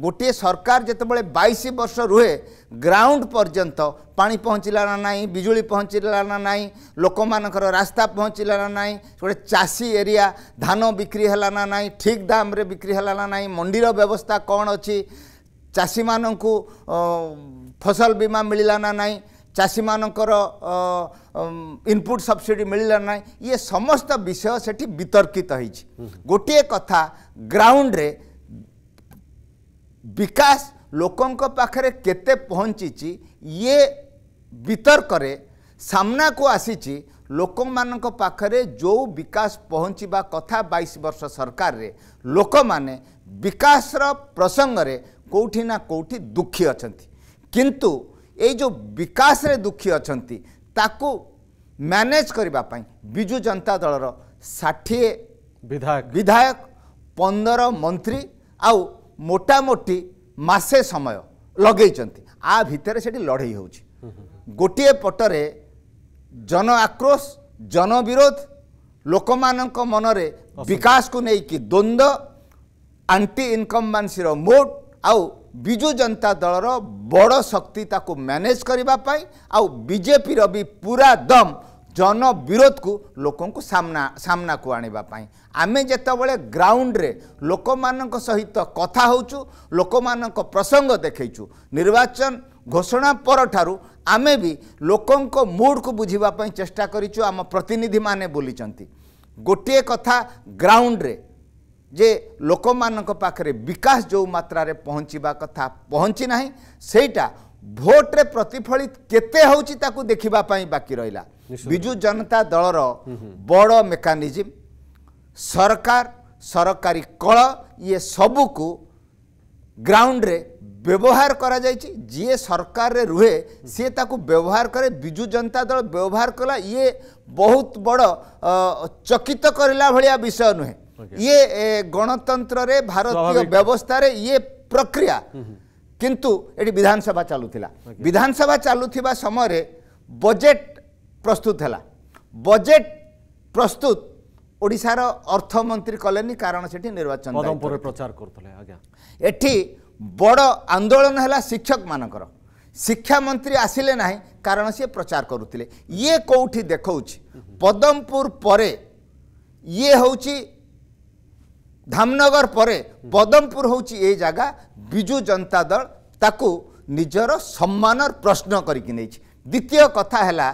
ଗୋଟିଏ ସରକାର ଯେତେବେଳେ ବାଇଶ ବର୍ଷ ରୁହେ ଗ୍ରାଉଣ୍ଡ ପର୍ଯ୍ୟନ୍ତ ପାଣି ପହଞ୍ଚିଲା ନା ନାହିଁ ବିଜୁଳି ପହଞ୍ଚିଲା ନା ନାହିଁ ଲୋକମାନଙ୍କର ରାସ୍ତା ପହଞ୍ଚିଲା ନା ନାହିଁ ଗୋଟେ ଚାଷୀ ଏରିଆ ଧାନ ବିକ୍ରି ହେଲା ନା ନାହିଁ ଠିକ୍ ଦାମରେ ବିକ୍ରି ହେଲା ନା ନାହିଁ ମଣ୍ଡିର ବ୍ୟବସ୍ଥା କ'ଣ ଅଛି ଚାଷୀମାନଙ୍କୁ ଫସଲ ବୀମା ମିଳିଲା ନା ନାହିଁ ଚାଷୀମାନଙ୍କର ଇନପୁଟ୍ ସବସିଡ଼ି ମିଳିଲା ନାହିଁ ଇଏ ସମସ୍ତ ବିଷୟ ସେଠି ବିତର୍କିତ ହେଇଛି ଗୋଟିଏ କଥା ଗ୍ରାଉଣ୍ଡରେ ବିକାଶ ଲୋକଙ୍କ ପାଖରେ କେତେ ପହଞ୍ଚିଛି ଇଏ ବିତର୍କରେ ସାମ୍ନାକୁ ଆସିଛି ଲୋକମାନଙ୍କ ପାଖରେ ଯେଉଁ ବିକାଶ ପହଞ୍ଚିବା କଥା ବାଇଶ ବର୍ଷ ସରକାରରେ ଲୋକମାନେ ବିକାଶର ପ୍ରସଙ୍ଗରେ କେଉଁଠି ନା କେଉଁଠି ଦୁଃଖୀ ଅଛନ୍ତି କିନ୍ତୁ ଏଇ ଯେଉଁ ବିକାଶରେ ଦୁଃଖୀ ଅଛନ୍ତି ତାକୁ ମ୍ୟାନେଜ୍ କରିବା ପାଇଁ ବିଜୁ ଜନତା ଦଳର ଷାଠିଏ ବିଧାୟକ ବିଧାୟକ ପନ୍ଦର ମନ୍ତ୍ରୀ ଆଉ ମୋଟାମୋଟି ମାସେ ସମୟ ଲଗେଇଛନ୍ତି ଆ ଭିତରେ ସେଠି ଲଢ଼େଇ ହେଉଛି ଗୋଟିଏ ପଟରେ ଜନ ଆକ୍ରୋଶ ଜନବିରୋଧ ଲୋକମାନଙ୍କ ମନରେ ବିକାଶକୁ ନେଇକି ଦ୍ୱନ୍ଦ୍ୱ ଆଣ୍ଟି ଇନକମ୍ବାନ୍ସିର ମୋଟ ଆଉ ବିଜୁ ଜନତା ଦଳର ବଡ଼ ଶକ୍ତି ତାକୁ ମ୍ୟାନେଜ୍ କରିବା ପାଇଁ ଆଉ ବିଜେପିର ବି ପୁରା ଦମ୍ जन विरोध को लोक को सामना सामना को आने आम जितेबाला ग्राउंड्रे लोक मान सहित कथा होचु लोक मान प्रसंग देखु निर्वाचन घोषणा पर ठारू आम भी लोक मुड को बुझापी चेष्टा करूँ आम प्रतिनिधि मैंने बोली गोटे कथा ग्राउंड्रे जे लोक मान पाखे विकास जो मात्रा पहुँचवा कथा पहुँची ना सेटा भोट्रे प्रतिफलित के देखापी बाकी रहा विजु जनता दल बड़ मेकानिज सरकार सरकारी कल ये सब सबको ग्राउंड रे व्यवहार करा कर जीए सरकार रे रुहे सी ताकू व्यवहार करे विजु जनता दल व्यवहार कला ये बहुत बड़ चकित करा भाया विषय नुहे ये गणतंत्र रे भारतीय व्यवस्था रे ये प्रक्रिया କିନ୍ତୁ ଏଠି ବିଧାନସଭା ଚାଲୁଥିଲା ବିଧାନସଭା ଚାଲୁଥିବା ସମୟରେ ବଜେଟ୍ ପ୍ରସ୍ତୁତ ହେଲା ବଜେଟ୍ ପ୍ରସ୍ତୁତ ଓଡ଼ିଶାର ଅର୍ଥମନ୍ତ୍ରୀ କଲେନି କାରଣ ସେଠି ନିର୍ବାଚନ ପ୍ରଚାର କରୁଥିଲେ ଆଜ୍ଞା ଏଠି ବଡ଼ ଆନ୍ଦୋଳନ ହେଲା ଶିକ୍ଷକମାନଙ୍କର ଶିକ୍ଷାମନ୍ତ୍ରୀ ଆସିଲେ ନାହିଁ କାରଣ ସିଏ ପ୍ରଚାର କରୁଥିଲେ ଇଏ କେଉଁଠି ଦେଖାଉଛି ପଦମପୁର ପରେ ଇଏ ହେଉଛି ଧାମନଗର ପରେ ପଦମପୁର ହେଉଛି ଏ ଜାଗା ବିଜୁ ଜନତା ଦଳ ତାକୁ ନିଜର ସମ୍ମାନର ପ୍ରଶ୍ନ କରିକି ନେଇଛି ଦ୍ୱିତୀୟ କଥା ହେଲା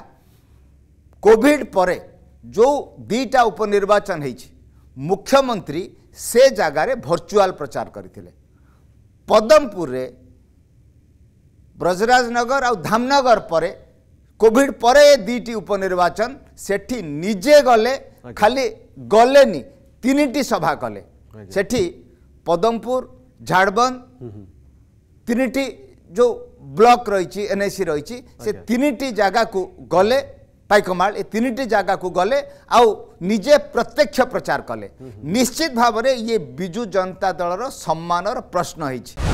କୋଭିଡ଼ ପରେ ଯେଉଁ ଦୁଇଟା ଉପନିର୍ବାଚନ ହେଇଛି ମୁଖ୍ୟମନ୍ତ୍ରୀ ସେ ଜାଗାରେ ଭର୍ଚୁଆଲ ପ୍ରଚାର କରିଥିଲେ ପଦମପୁରରେ ବ୍ରଜରାଜନଗର ଆଉ ଧାମନଗର ପରେ କୋଭିଡ଼ ପରେ ଏ ଦୁଇଟି ଉପନିର୍ବାଚନ ସେଠି ନିଜେ ଗଲେ ଖାଲି ଗଲେନି ତିନିଟି ସଭା କଲେ पदमपुर झाडब तिनटी जो ब्लक जागा रहिले गले जगा ए पमा जागा को गले निजे प्रत्यक्ष प्रचार कले निश्चित भावे ये विजु जनता दल रो सम्मान प्रश्न हुन्छ